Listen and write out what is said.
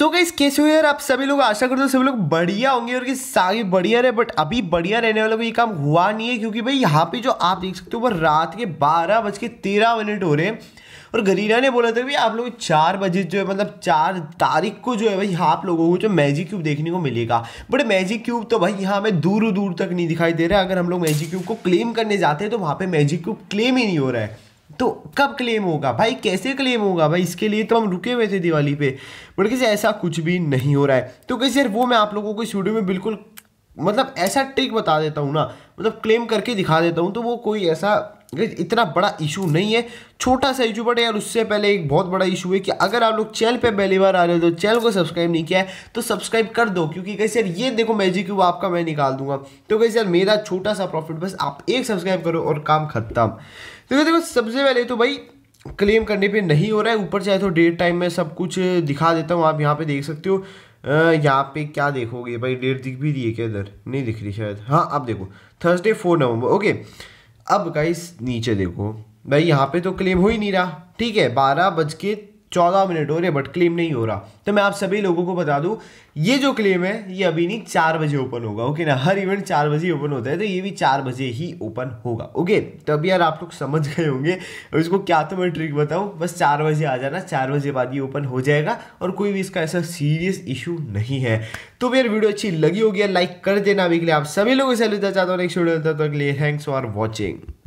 so guys कैसे हो यार आप सभी लोग आशा करते हो सभी लोग बढ़िया होंगे और कि सारी बढ़िया रहे बट अभी बढ़िया रहने वाले को ये काम हुआ नहीं है क्योंकि भाई यहाँ पे जो आप देख सकते हो वो रात के बारह बज के तेरह मिनट हो रहे हैं और गरीना ने बोला था भाई आप लोग चार बजे जो है मतलब चार तारीख को जो है भाई आप लोगों को जो मैजिक क्यूब देखने को मिलेगा बट मैजिक क्यूब तो भाई यहाँ हमें दूर दूर तक नहीं दिखाई दे रहा है अगर हम लोग मैजिक क्यूब को क्लेम करने जाते हैं तो वहाँ पर मैजिक क्यूब क्लेम ही नहीं हो रहा है तो कब क्लेम होगा भाई कैसे क्लेम होगा भाई इसके लिए तो हम रुके हुए थे दिवाली पे बट कैसे ऐसा कुछ भी नहीं हो रहा है तो कैसे यार वो मैं आप लोगों को इस वीडियो में बिल्कुल मतलब ऐसा ट्रिक बता देता हूँ ना मतलब क्लेम करके दिखा देता हूँ तो वो कोई ऐसा इतना बड़ा इशू नहीं है छोटा सा इशू बट यार उससे पहले एक बहुत बड़ा इशू है कि अगर आप लोग चैनल पे पहली बार आ रहे हो तो चैनल को सब्सक्राइब नहीं किया है तो सब्सक्राइब कर दो क्योंकि कैसे यार ये देखो मैजिक क्यूब आपका मैं निकाल दूंगा तो कैसे यार मेरा छोटा सा प्रॉफिट बस आप एक सब्सक्राइब करो और काम खत्म तो देखो सबसे पहले तो भाई क्लेम करने पर नहीं हो रहा है ऊपर चाहे तो डेट टाइम में सब कुछ दिखा देता हूँ आप यहाँ पे देख सकते हो यहाँ पे क्या देखोगे भाई डेट दिख भी रही है क्या इधर नहीं दिख रही शायद हाँ आप देखो थर्सडे फोर नवंबर ओके अब गाइस नीचे देखो भाई यहाँ पे तो क्लेम हो ही नहीं रहा ठीक है बारह बज के चौदह मिनट हो रहे बट क्लेम नहीं हो रहा तो मैं आप सभी लोगों को बता दूं ये जो क्लेम है ये अभी नहीं चार बजे ओपन होगा ओके ना हर इवेंट चार बजे ओपन होता है तो ये भी चार बजे ही ओपन होगा ओके तो अभी यार आप लोग समझ गए होंगे इसको क्या तो मैं ट्रिक बताऊं बस चार बजे आ जाना चार बजे बाद ये ओपन हो जाएगा और कोई भी इसका ऐसा सीरियस इशू नहीं है तो यार वीडियो अच्छी लगी होगी लाइक कर देना अभी के लिए आप सभी लोगों से लेता चाहता हूँ नेक्स्ट वीडियो तक लिए थैंक्स फॉर वॉचिंग